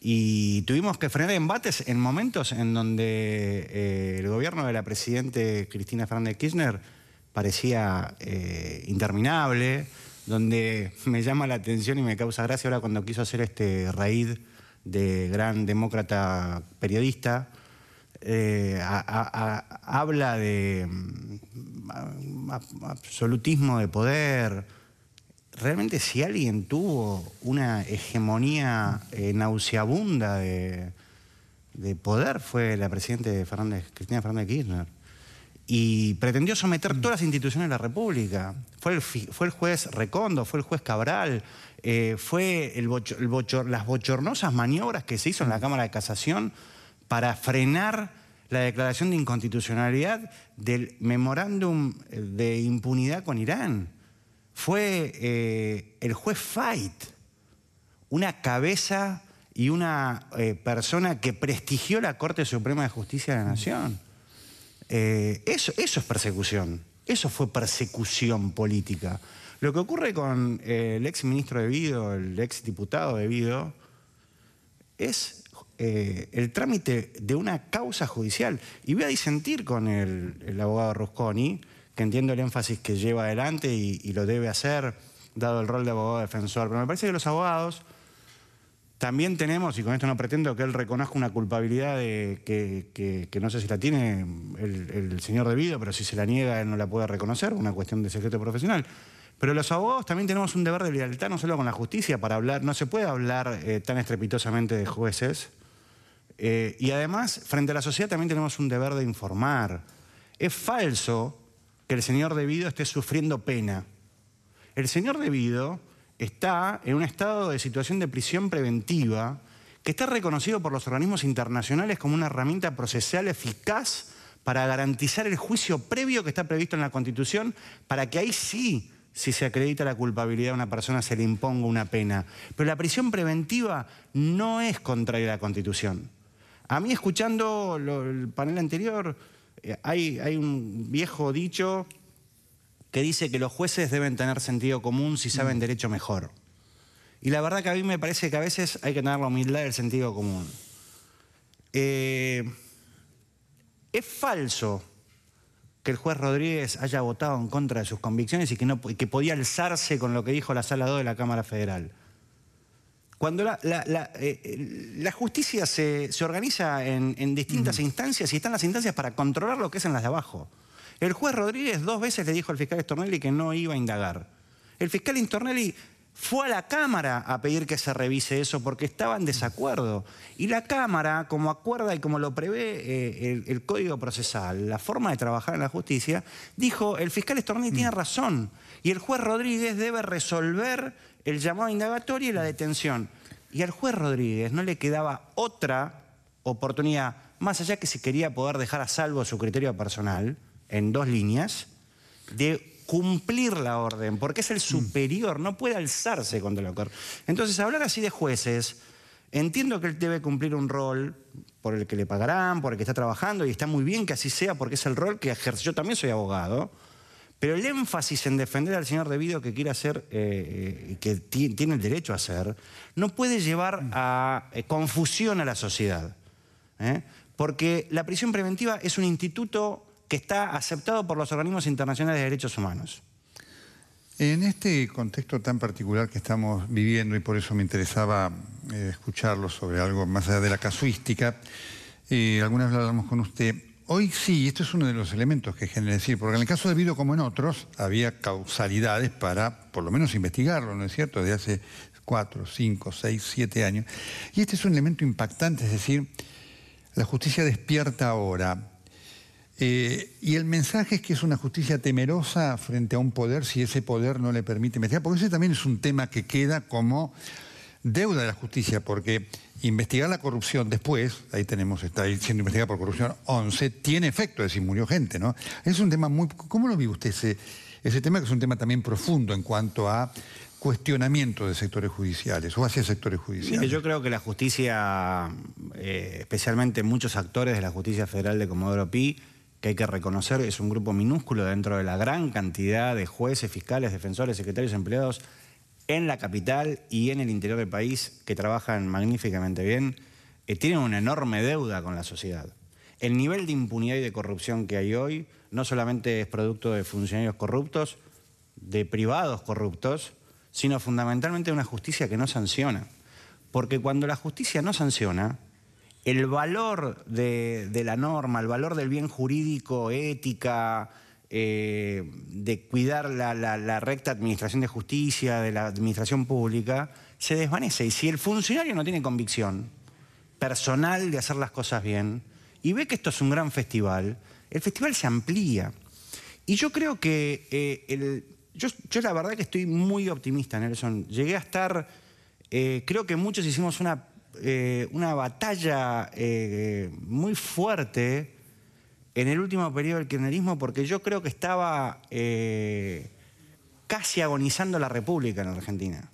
Y tuvimos que frenar embates en momentos en donde eh, el gobierno de la presidente Cristina Fernández Kirchner parecía eh, interminable, donde me llama la atención y me causa gracia ahora cuando quiso hacer este raid de gran demócrata periodista, eh, habla de mm, absolutismo de poder. Realmente si alguien tuvo una hegemonía eh, nauseabunda de, poder fue la presidenta Fernández, Cristina Fernández Kirchner. Y pretendió someter todas las instituciones de la República. Fue el, juez Recondo, fue el juez Cabral, eh, fue las bochornosas maniobras que se hizo en la Cámara de Casación para frenar la declaración de inconstitucionalidad del memorándum eh, de impunidad con Irán. Fue eh, el juez Fight, una cabeza y una eh, persona que prestigió la Corte Suprema de Justicia de la Nación. eso, eso es persecución, eso fue persecución política. Lo que ocurre con el ex ministro de Vido, el ex diputado de Vido, es eh, el trámite de una causa judicial. Y voy a disentir con el, abogado Rusconi, que entiendo el énfasis que lleva adelante y, lo debe hacer, dado el rol de abogado defensor. Pero me parece que los abogados también tenemos, y con esto no pretendo que él reconozca una culpabilidad de, que, no sé si la tiene el, señor Debido, pero si se la niega él no la puede reconocer, una cuestión de secreto profesional. Pero los abogados también tenemos un deber de lealtad, no solo con la justicia, para hablar, no se puede hablar eh, tan estrepitosamente de jueces, eh, y además, frente a la sociedad también tenemos un deber de informar. Es falso que el señor Debido esté sufriendo pena. El señor Debido está en un estado de situación de prisión preventiva que está reconocido por los organismos internacionales como una herramienta procesal eficaz para garantizar el juicio previo que está previsto en la Constitución, para que ahí sí, si se acredita la culpabilidad de una persona, se le imponga una pena. Pero la prisión preventiva no es contraria a la Constitución. A mí escuchando el panel anterior, eh, hay, un viejo dicho que dice que los jueces deben tener sentido común si saben mm. derecho mejor. Y la verdad que a mí me parece que a veces hay que tener la humildad del sentido común. Eh, es falso que el juez Rodríguez haya votado en contra de sus convicciones y que, no, que podía alzarse con lo que dijo la sala 2 de la Cámara Federal cuando eh, eh, la, justicia se, organiza en, distintas instancias y están las instancias para controlar lo que es en las de abajo. El juez Rodríguez dos veces le dijo al fiscal Stornelli que no iba a indagar. El fiscal Stornelli fue a la Cámara a pedir que se revise eso porque estaba en desacuerdo. Y la Cámara, como acuerda y como lo prevé eh, el, Código Procesal, la forma de trabajar en la justicia, dijo, el fiscal Stornelli tiene mm. razón. Y el juez Rodríguez debe resolver el llamado a indagatoria y la detención. Y al juez Rodríguez no le quedaba otra oportunidad, más allá que si quería poder dejar a salvo su criterio personal, en dos líneas, de cumplir la orden, porque es el mm. superior, no puede alzarse contra la orden. Entonces, hablar así de jueces, entiendo que él debe cumplir un rol por el que le pagarán, por el que está trabajando, y está muy bien que así sea, porque es el rol que ejerce. Yo también soy abogado, pero el énfasis en defender al señor debido que quiere hacer, eh, eh, que tiene el derecho a hacer, no puede llevar a eh, confusión a la sociedad. Porque la prisión preventiva es un instituto que está aceptado por los organismos internacionales de derechos humanos. En este contexto tan particular que estamos viviendo, y por eso me interesaba escucharlo sobre algo más allá de la casuística, algunas alguna vez hablamos con usted, Hoy sí, esto es uno de los elementos que genera decir, porque en el caso de Vido como en otros, había causalidades para por lo menos investigarlo, ¿no es cierto?, de hace cuatro, cinco, seis, siete años. Y este es un elemento impactante, es decir, la justicia despierta ahora. Eh, y el mensaje es que es una justicia temerosa frente a un poder si ese poder no le permite investigar, porque ese también es un tema que queda como deuda de la justicia, porque investigar la corrupción después, ahí tenemos, está ahí siendo investigada por corrupción 11, tiene efecto, de decir, murió gente, ¿no? Es un tema muy... ¿Cómo lo vive usted ese, ese tema, que es un tema también profundo en cuanto a cuestionamiento de sectores judiciales o hacia sectores judiciales? Yo creo que la justicia, eh, especialmente muchos actores de la justicia federal de Comodoro Pi, que hay que reconocer, es un grupo minúsculo dentro de la gran cantidad de jueces, fiscales, defensores, secretarios, empleados en la capital y en el interior del país que trabajan magníficamente bien, eh, tienen una enorme deuda con la sociedad. El nivel de impunidad y de corrupción que hay hoy no solamente es producto de funcionarios corruptos, de privados corruptos, sino fundamentalmente de una justicia que no sanciona. Porque cuando la justicia no sanciona, el valor de, de la norma, el valor del bien jurídico, ética, eh, de cuidar la, recta administración de justicia, de la administración pública, se desvanece. Y si el funcionario no tiene convicción personal de hacer las cosas bien y ve que esto es un gran festival, el festival se amplía. Y yo creo que eh, yo, la verdad que estoy muy optimista, Nelson. Llegué a estar, eh, creo que muchos hicimos una, una batalla muy fuerte en el último periodo del kirchnerismo porque yo creo que estaba eh, casi agonizando la república en la Argentina.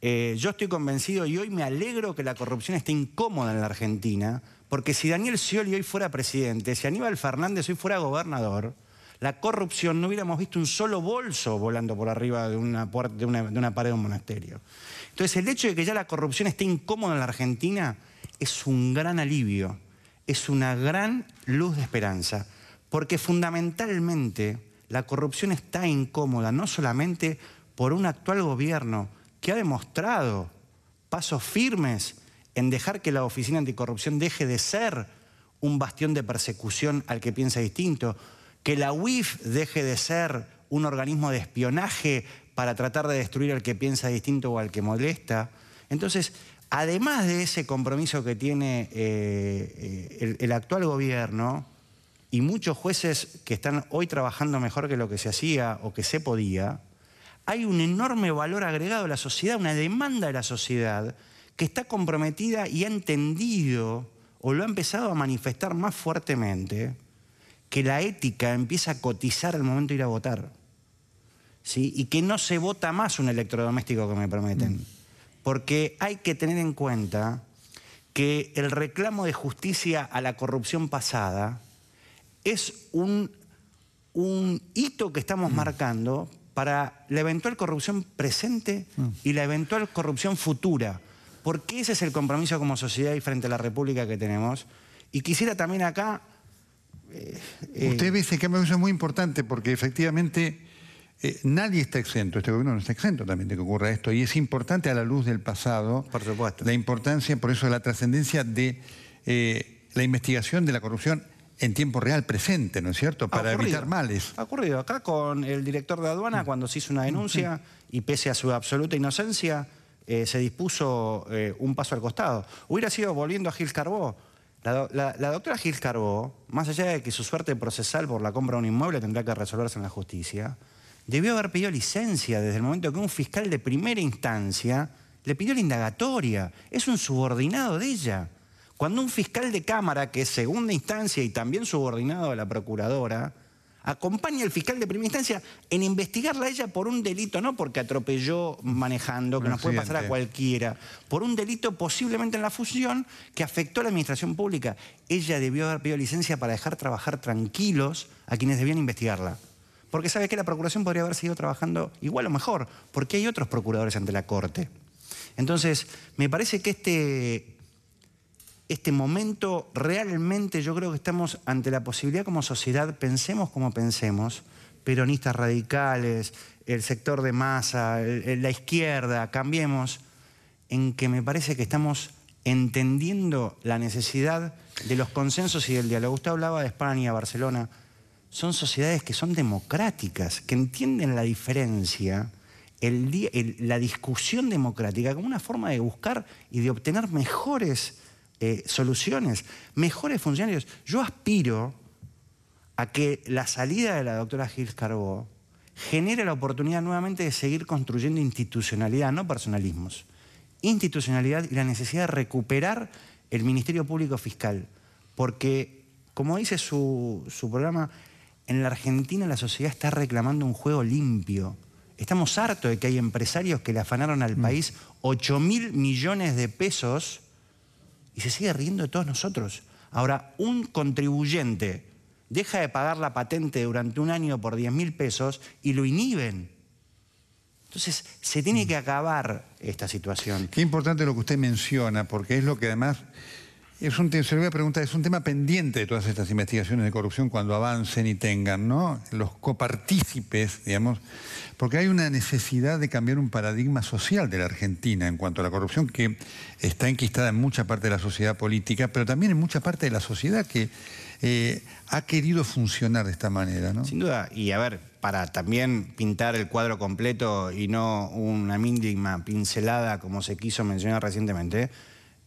Eh, yo estoy convencido y hoy me alegro que la corrupción esté incómoda en la Argentina, porque si Daniel Scioli hoy fuera presidente, si Aníbal Fernández hoy fuera gobernador, la corrupción no hubiéramos visto un solo bolso volando por arriba de una, puerta, de una pared de un monasterio. Entonces el hecho de que ya la corrupción esté incómoda en la Argentina es un gran alivio es una gran luz de esperanza, porque fundamentalmente la corrupción está incómoda, no solamente por un actual gobierno que ha demostrado pasos firmes en dejar que la Oficina Anticorrupción deje de ser un bastión de persecución al que piensa distinto, que la UIF deje de ser un organismo de espionaje para tratar de destruir al que piensa distinto o al que molesta. Entonces, además de ese compromiso que tiene eh, eh, el, actual gobierno y muchos jueces que están hoy trabajando mejor que lo que se hacía o que se podía, hay un enorme valor agregado a la sociedad, una demanda de la sociedad que está comprometida y ha entendido o lo ha empezado a manifestar más fuertemente que la ética empieza a cotizar al momento de ir a votar. ¿sí? Y que no se vota más un electrodoméstico que me prometen. Mm porque hay que tener en cuenta que el reclamo de justicia a la corrupción pasada es un, un hito que estamos mm. marcando para la eventual corrupción presente mm. y la eventual corrupción futura, porque ese es el compromiso como sociedad y frente a la República que tenemos. Y quisiera también acá... Eh, eh, Usted dice que es muy importante porque efectivamente eh, nadie está exento, este gobierno no está exento también de que ocurra esto, y es importante a la luz del pasado, la importancia, por eso, la trascendencia de eh, la investigación de la corrupción en tiempo real, presente, ¿no es cierto?, para evitar males. Ha ocurrido acá con el director de aduana mm. cuando se hizo una denuncia mm, y pese a su absoluta inocencia eh, se dispuso un paso al costado. Hubiera sido, volviendo a Gil Carbó, la, la, doctora Gil Carbó, más allá de que su suerte procesal por la compra de un inmueble tendrá que resolverse en la justicia, debió haber pedido licencia desde el momento que un fiscal de primera instancia le pidió la indagatoria. Es un subordinado de ella. Cuando un fiscal de Cámara, que es segunda instancia y también subordinado a la Procuradora, acompaña al fiscal de primera instancia en investigarla a ella por un delito, no porque atropelló manejando, que nos puede pasar a cualquiera, por un delito posiblemente en la fusión que afectó a la administración pública. Ella debió haber pedido licencia para dejar trabajar tranquilos a quienes debían investigarla. Porque sabe que la Procuración podría haber seguido trabajando igual o mejor, porque hay otros procuradores ante la Corte. Entonces, me parece que este, este momento realmente yo creo que estamos ante la posibilidad como sociedad, pensemos como pensemos, peronistas radicales, el sector de masa, la izquierda, cambiemos, en que me parece que estamos entendiendo la necesidad de los consensos y del diálogo. Usted hablaba de España, Barcelona son sociedades que son democráticas, que entienden la diferencia, el, la discusión democrática como una forma de buscar y de obtener mejores eh, soluciones, mejores funcionarios. Yo aspiro a que la salida de la doctora Gilles Carbó genere la oportunidad nuevamente de seguir construyendo institucionalidad, no personalismos. Institucionalidad y la necesidad de recuperar el Ministerio Público Fiscal. Porque, como dice su, su programa, en la Argentina la sociedad está reclamando un juego limpio. Estamos hartos de que hay empresarios que le afanaron al mm. país 8 mil millones de pesos y se sigue riendo de todos nosotros. Ahora, un contribuyente deja de pagar la patente durante un año por 10 mil pesos y lo inhiben. Entonces, se tiene mm. que acabar esta situación. Qué importante lo que usted menciona, porque es lo que además es un, se a preguntar, es un tema pendiente de todas estas investigaciones de corrupción cuando avancen y tengan, ¿no? Los copartícipes, digamos, porque hay una necesidad de cambiar un paradigma social de la Argentina en cuanto a la corrupción que está enquistada en mucha parte de la sociedad política, pero también en mucha parte de la sociedad que eh, ha querido funcionar de esta manera, ¿no? Sin duda, y a ver, para también pintar el cuadro completo y no una mínima pincelada como se quiso mencionar recientemente,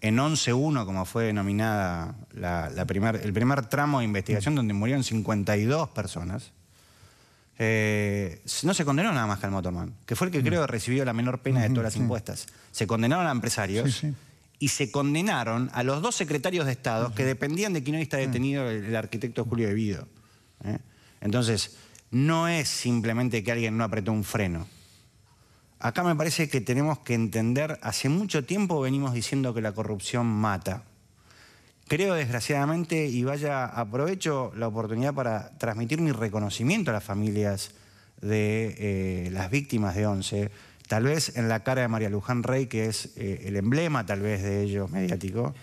en 11.1, como fue denominada la, el primer tramo de investigación, mm. donde murieron 52 personas, eh, no se condenó nada más que al motorman, que fue el que mm. creo recibió la menor pena de todas las impuestas. Se condenaron a empresarios y se condenaron a los dos secretarios de Estado que dependían de que no está mm. detenido el, arquitecto Julio Devido. ¿eh? Entonces, no es simplemente que alguien no apretó un freno acá me parece que tenemos que entender, hace mucho tiempo venimos diciendo que la corrupción mata. Creo, desgraciadamente, y vaya, aprovecho la oportunidad para transmitir mi reconocimiento a las familias de eh, las víctimas de Once, tal vez en la cara de María Luján Rey, que es eh, el emblema tal vez de ellos mediático,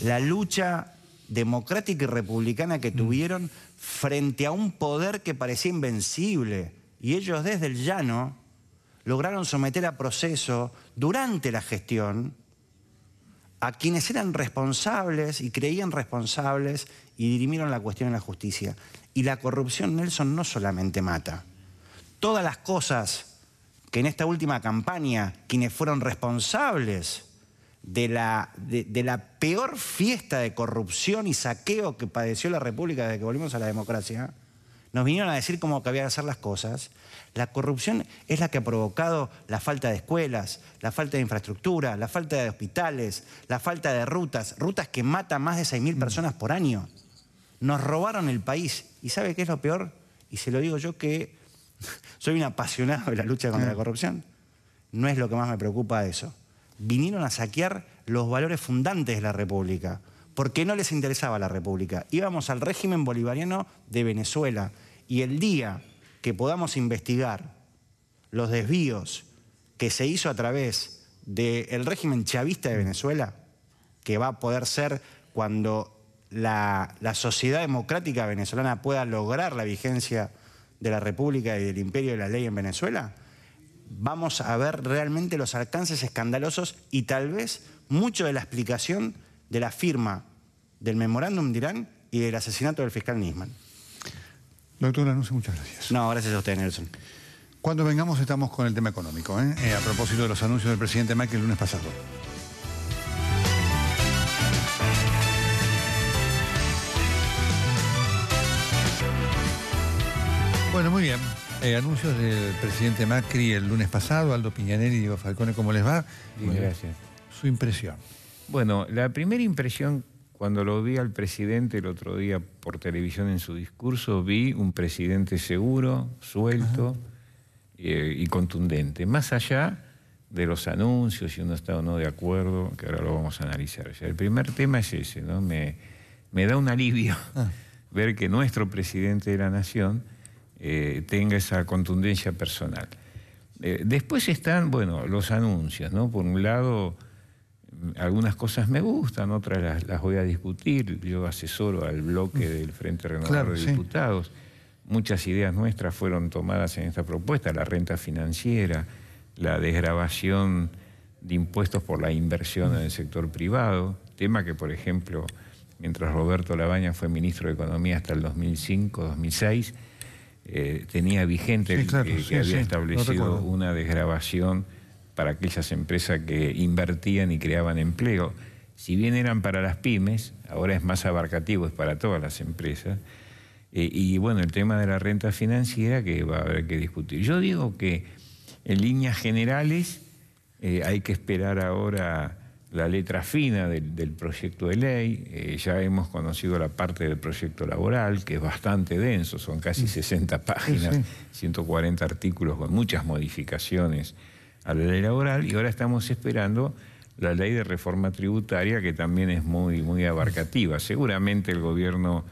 la lucha democrática y republicana que mm. tuvieron frente a un poder que parecía invencible. Y ellos desde el llano, lograron someter a proceso durante la gestión a quienes eran responsables y creían responsables y dirimieron la cuestión en la justicia. Y la corrupción, Nelson, no solamente mata. Todas las cosas que en esta última campaña quienes fueron responsables de la, peor fiesta de corrupción y saqueo que padeció la República desde que volvimos a la democracia, nos vinieron a decir cómo que había hacer las cosas, la corrupción es la que ha provocado la falta de escuelas, la falta de infraestructura, la falta de hospitales, la falta de rutas, rutas que matan más de 6.000 personas por año. Nos robaron el país. ¿Y sabe qué es lo peor? Y se lo digo yo que [LAUGHS] soy un apasionado de la lucha contra la corrupción. No es lo que más me preocupa eso. Vinieron a saquear los valores fundantes de la República, porque no les interesaba la República. Íbamos al régimen bolivariano de Venezuela. Y el día que podamos investigar los desvíos que se hizo a través del régimen chavista de Venezuela, que va a poder ser cuando la, la, sociedad democrática venezolana pueda lograr la vigencia de la República y del imperio de la ley en Venezuela, vamos a ver realmente los alcances escandalosos y tal vez mucho de la explicación de la firma del memorándum de Irán y del asesinato del fiscal Nisman. Doctor Anuncio, muchas gracias. No, gracias a usted, Nelson. Cuando vengamos estamos con el tema económico, ¿eh? Eh, a propósito de los anuncios del presidente Macri el lunes pasado. Bueno, muy bien. Eh, anuncios del presidente Macri el lunes pasado, Aldo Piñanelli y Diego Falcone, ¿cómo les va? Muchas gracias. Su impresión. Bueno, la primera impresión cuando lo vi al presidente el otro día por televisión en su discurso, vi un presidente seguro, suelto eh, y contundente, más allá de los anuncios, si uno está o no de acuerdo, que ahora lo vamos a analizar. el primer tema es ese, ¿no? Me, da un alivio [LAUGHS] ah. ver que nuestro presidente de la nación eh, tenga esa contundencia personal. Eh, después están, bueno, los anuncios, ¿no? Por un lado algunas cosas me gustan, otras las, voy a discutir. Yo asesoro al bloque del Frente Renovador de Diputados. Muchas ideas nuestras fueron tomadas en esta propuesta, la renta financiera, la desgrabación de impuestos por la inversión en el sector privado, tema que, por ejemplo, mientras Roberto Labaña fue ministro de Economía hasta el 2005-2006, eh, tenía vigente que había establecido una desgrabación para aquellas empresas que invertían y creaban empleo. Si bien eran para las pymes, ahora es más abarcativo, es para todas las empresas. Eh, y bueno, el tema de la renta financiera que va a haber que discutir. Yo digo que en líneas generales eh, hay que esperar ahora la letra fina del, proyecto de ley. Eh, ya hemos conocido la parte del proyecto laboral, que es bastante denso, son casi 60 mm. páginas, 140 artículos con muchas modificaciones a la ley laboral y ahora estamos esperando la ley de reforma tributaria que también es muy, muy abarcativa. Seguramente el gobierno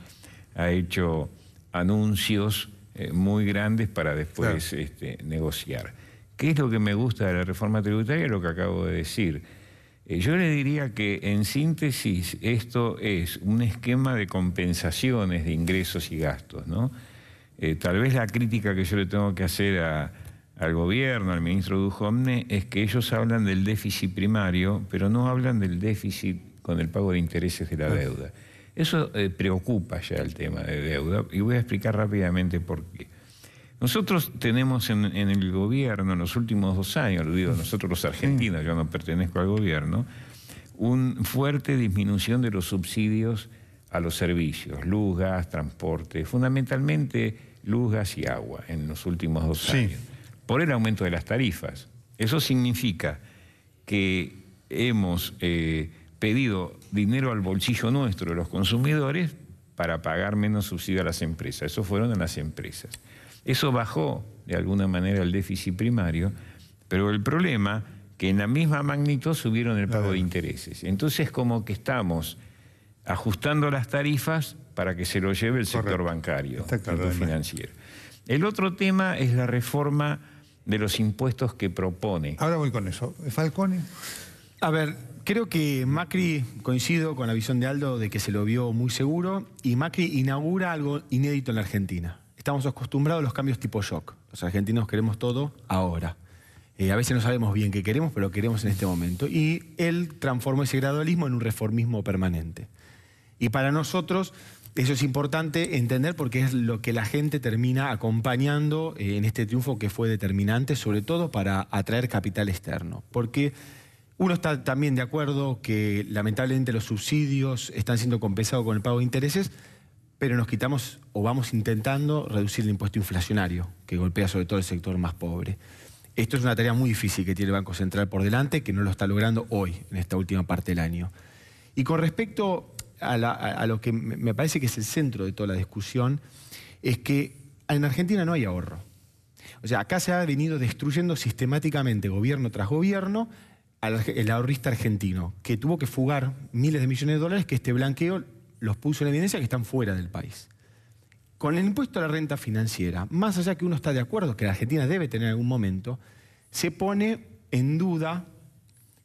ha hecho anuncios eh, muy grandes para después este, negociar. ¿Qué es lo que me gusta de la reforma tributaria? Lo que acabo de decir. Eh, yo le diría que en síntesis esto es un esquema de compensaciones de ingresos y gastos. ¿no? Eh, tal vez la crítica que yo le tengo que hacer a, al gobierno, al ministro Dujovne, es que ellos hablan del déficit primario, pero no hablan del déficit con el pago de intereses de la ah. deuda. Eso eh, preocupa ya el tema de deuda y voy a explicar rápidamente por qué. Nosotros tenemos en, el gobierno, en los últimos dos años, lo digo nosotros los argentinos, yo no pertenezco al gobierno, una fuerte disminución de los subsidios a los servicios, luz, gas, transporte, fundamentalmente luz, gas y agua en los últimos dos años por el aumento de las tarifas. Eso significa que hemos eh, pedido dinero al bolsillo nuestro, de los consumidores, para pagar menos subsidio a las empresas. Eso fueron a las empresas. Eso bajó de alguna manera el déficit primario, pero el problema que en la misma magnitud subieron el pago de intereses. Entonces como que estamos ajustando las tarifas para que se lo lleve el sector bancario, el sector financiero. El otro tema es la reforma de los impuestos que propone. Ahora voy con eso. Falcone. A ver, creo que Macri, coincido con la visión de Aldo de que se lo vio muy seguro, y Macri inaugura algo inédito en la Argentina. Estamos acostumbrados a los cambios tipo shock. Los argentinos queremos todo ahora. Eh, a veces no sabemos bien qué queremos, pero lo queremos en este momento. Y él transformó ese gradualismo en un reformismo permanente. Y para nosotros eso es importante entender porque es lo que la gente termina acompañando eh, en este triunfo que fue determinante, sobre todo para atraer capital externo. Porque uno está también de acuerdo que lamentablemente los subsidios están siendo compensados con el pago de intereses, pero nos quitamos o vamos intentando reducir el impuesto inflacionario, que golpea sobre todo el sector más pobre. Esto es una tarea muy difícil que tiene el Banco Central por delante, que no lo está logrando hoy, en esta última parte del año. Y con respecto a, lo que me parece que es el centro de toda la discusión, es que en Argentina no hay ahorro. O sea, acá se ha venido destruyendo sistemáticamente, gobierno tras gobierno, el ahorrista argentino, que tuvo que fugar miles de millones de dólares que este blanqueo los puso en evidencia que están fuera del país. Con el impuesto a la renta financiera, más allá que uno está de acuerdo que la Argentina debe tener en algún momento, se pone en duda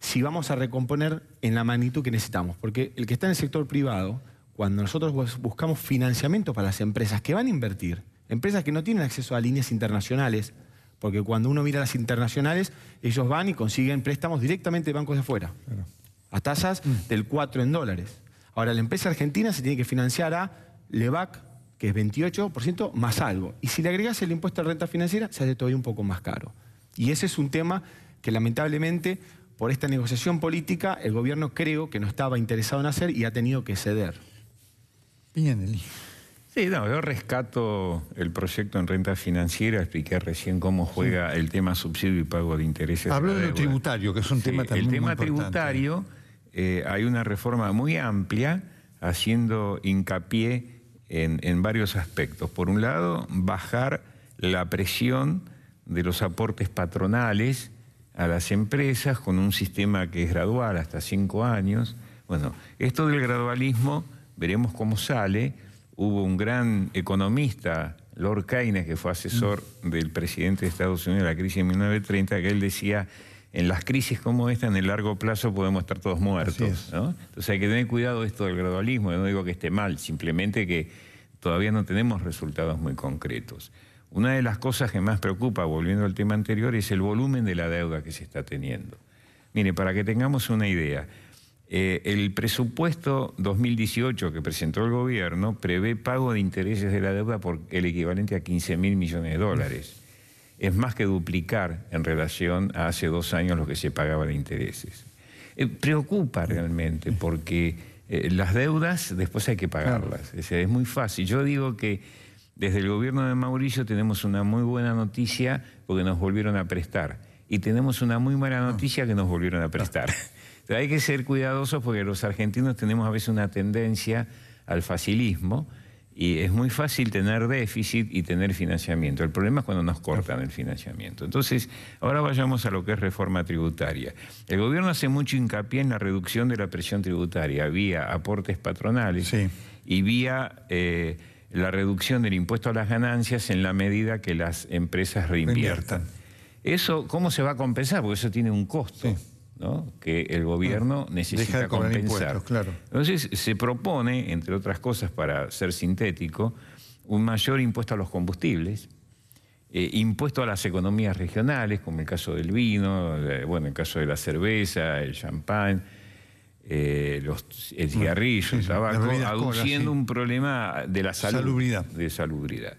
si vamos a recomponer en la magnitud que necesitamos. Porque el que está en el sector privado, cuando nosotros buscamos financiamiento para las empresas que van a invertir, empresas que no tienen acceso a líneas internacionales, porque cuando uno mira las internacionales, ellos van y consiguen préstamos directamente de bancos de afuera, a tasas mm. del 4 en dólares. Ahora, la empresa argentina se tiene que financiar a LEVAC, que es 28% más algo. Y si le agregas el impuesto a renta financiera, se hace todavía un poco más caro. Y ese es un tema que lamentablemente por esta negociación política, el gobierno creo que no estaba interesado en hacer y ha tenido que ceder. Bien, Sí, no, yo rescato el proyecto en renta financiera, expliqué recién cómo juega el tema subsidio y pago de intereses. Habló de, tributario, que es un tema también El tema tributario, eh, hay una reforma muy amplia haciendo hincapié en varios aspectos. Por un lado, bajar la presión de los aportes patronales, a las empresas con un sistema que es gradual, hasta cinco años. Bueno, esto del gradualismo, veremos cómo sale. Hubo un gran economista, Lord Keynes, que fue asesor mm. del presidente de Estados Unidos en la crisis de 1930, que él decía, en las crisis como esta, en el largo plazo podemos estar todos muertos. Entonces hay que tener cuidado de esto del gradualismo. no digo que esté mal, simplemente que todavía no tenemos resultados muy concretos. Una de las cosas que más preocupa, volviendo al tema anterior, es el volumen de la deuda que se está teniendo. Mire, para que tengamos una idea, eh, el presupuesto 2018 que presentó el gobierno prevé pago de intereses de la deuda por el equivalente a 15 mil millones de dólares. Es más que duplicar en relación a hace dos años lo que se pagaba de intereses. Eh, preocupa realmente porque eh, las deudas después hay que pagarlas. es muy fácil. Yo digo que desde el gobierno de Mauricio tenemos una muy buena noticia porque nos volvieron a prestar. Y tenemos una muy mala ah. noticia que nos volvieron a prestar. [LAUGHS] Hay que ser cuidadosos porque los argentinos tenemos a veces una tendencia al facilismo y es muy fácil tener déficit y tener financiamiento. El problema es cuando nos cortan el financiamiento. Entonces, ahora vayamos a lo que es reforma tributaria. El gobierno hace mucho hincapié en la reducción de la presión tributaria vía aportes patronales y vía... Eh, la reducción del impuesto a las ganancias en la medida que las empresas reinviertan. ¿Eso cómo se va a compensar? Porque eso tiene un costo. ¿no? que el gobierno necesita compensar. Claro. Entonces se propone, entre otras cosas, para ser sintético, un mayor impuesto a los combustibles, eh, impuesto a las economías regionales, como el caso del vino, bueno, el caso de la cerveza, el champán, eh, los, el cigarrillo, el tabaco, aduciendo un problema de la salud, salubridad. De salubridad.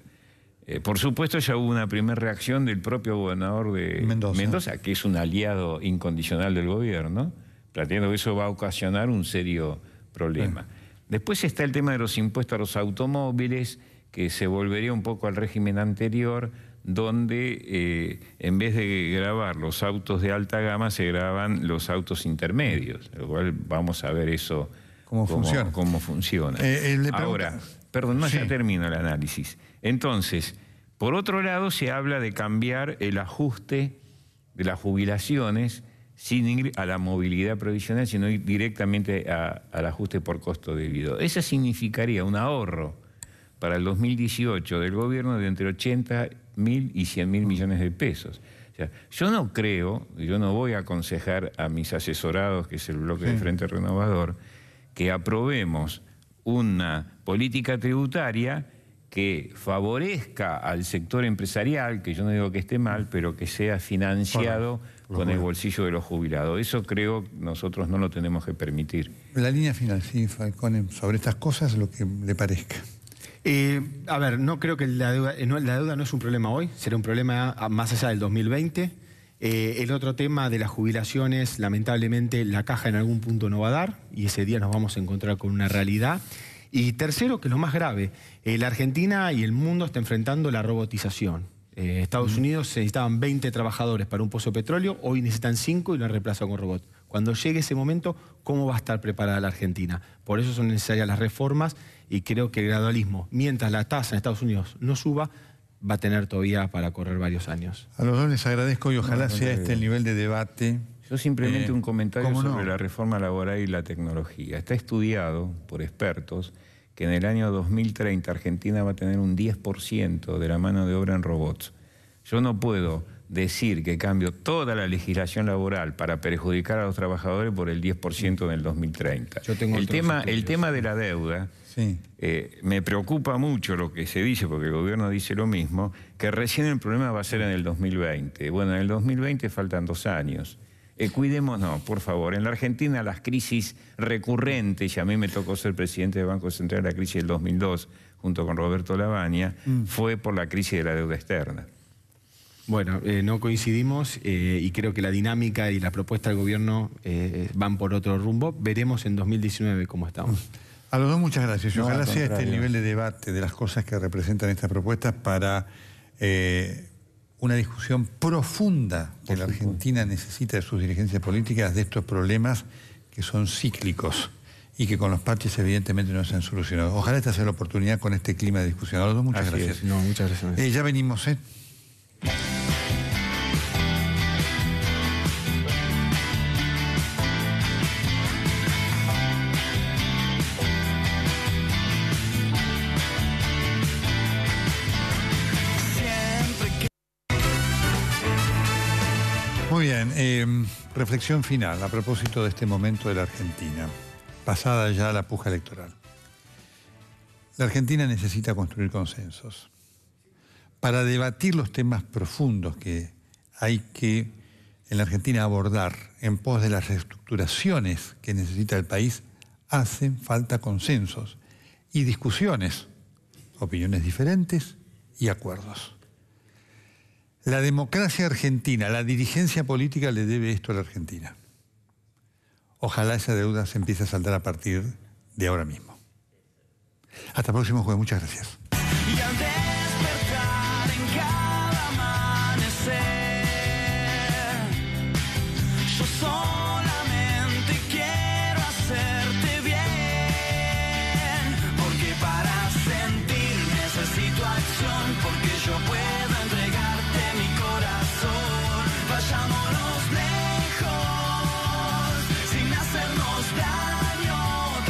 Eh, por supuesto, ya hubo una primera reacción del propio gobernador de Mendoza. que es un aliado incondicional del gobierno, planteando que eso va a ocasionar un serio problema. Después está el tema de los impuestos a los automóviles, que se volvería un poco al régimen anterior, donde eh, en vez de grabar los autos de alta gama, se graban los autos intermedios, lo cual vamos a ver eso. ¿Cómo, funciona? Cómo funciona. Eh, eh, Ahora, perdón, no, se ya termino el análisis. Entonces, por otro lado, se habla de cambiar el ajuste de las jubilaciones sin ir a la movilidad provisional, sino directamente al ajuste por costo debido. Eso significaría un ahorro para el 2018 del gobierno de entre 80 y mil y cien mil mm. millones de pesos. yo no creo, yo no voy a aconsejar a mis asesorados, que es el bloque de Frente Renovador, que aprobemos una política tributaria que favorezca al sector empresarial, que yo no digo que esté mal, pero que sea financiado con el bolsillo de los jubilados. Eso creo nosotros no lo tenemos que permitir. La línea final, sí, sobre estas cosas, lo que le parezca. Eh, a ver, no creo que eh, la deuda, no, es un problema hoy, será un problema ah, más allá del 2020. Eh, el otro tema de las jubilaciones, lamentablemente la caja en algún punto no va a dar y ese día nos vamos a encontrar con una realidad. Y tercero, que es lo más grave, la Argentina y el mundo está enfrentando la robotización. Estados Unidos necesitaban 20 trabajadores para un pozo de petróleo, hoy necesitan 5 y lo han reemplazado con robots. Cuando llegue ese momento, ¿cómo va a estar preparada la Argentina? Por eso son necesarias las reformas y creo que el gradualismo, mientras la tasa en Estados Unidos no suba, va a tener todavía para correr varios años. A los dos les agradezco y ojalá sea este el nivel de debate. Yo simplemente eh, un comentario sobre la reforma laboral y la tecnología. Está estudiado por expertos que en el año 2030 Argentina va a tener un 10% de la mano de obra en robots. Yo no puedo decir que cambio toda la legislación laboral para perjudicar a los trabajadores por el 10% en el 2030. Yo tengo el, tema, el tema de la deuda, eh, me preocupa mucho lo que se dice, porque el gobierno dice lo mismo, que recién el problema va a ser en el 2020. Bueno, en el 2020 faltan dos años. Eh, cuidémonos, por favor. En la Argentina las crisis recurrentes, y a mí me tocó ser presidente del Banco Central la crisis del 2002, junto con Roberto Lavagna, mm. fue por la crisis de la deuda externa. Bueno, eh, no coincidimos eh, y creo que la dinámica y la propuesta del gobierno eh, van por otro rumbo. Veremos en 2019 cómo estamos. Mm. A los dos muchas gracias. Ojalá sea este nivel de debate de las cosas que representan estas propuestas para una discusión profunda que la Argentina necesita de sus dirigencias políticas de estos problemas que son cíclicos y que con los parches evidentemente no se han solucionado. Ojalá esta sea la oportunidad con este clima de discusión. A los dos muchas gracias. muchas gracias. ya venimos, ¿eh? Em, reflexión final a propósito de este momento de la Argentina, pasada ya la puja electoral. La Argentina necesita construir consensos para debatir los temas profundos que hay que en la Argentina abordar en pos de las reestructuraciones que necesita el país, hacen falta consensos y discusiones, opiniones diferentes y acuerdos. La democracia argentina, la dirigencia política le debe esto a la Argentina. Ojalá esa deuda se empiece a saldar a partir de ahora mismo. Hasta el próximo jueves. Muchas gracias.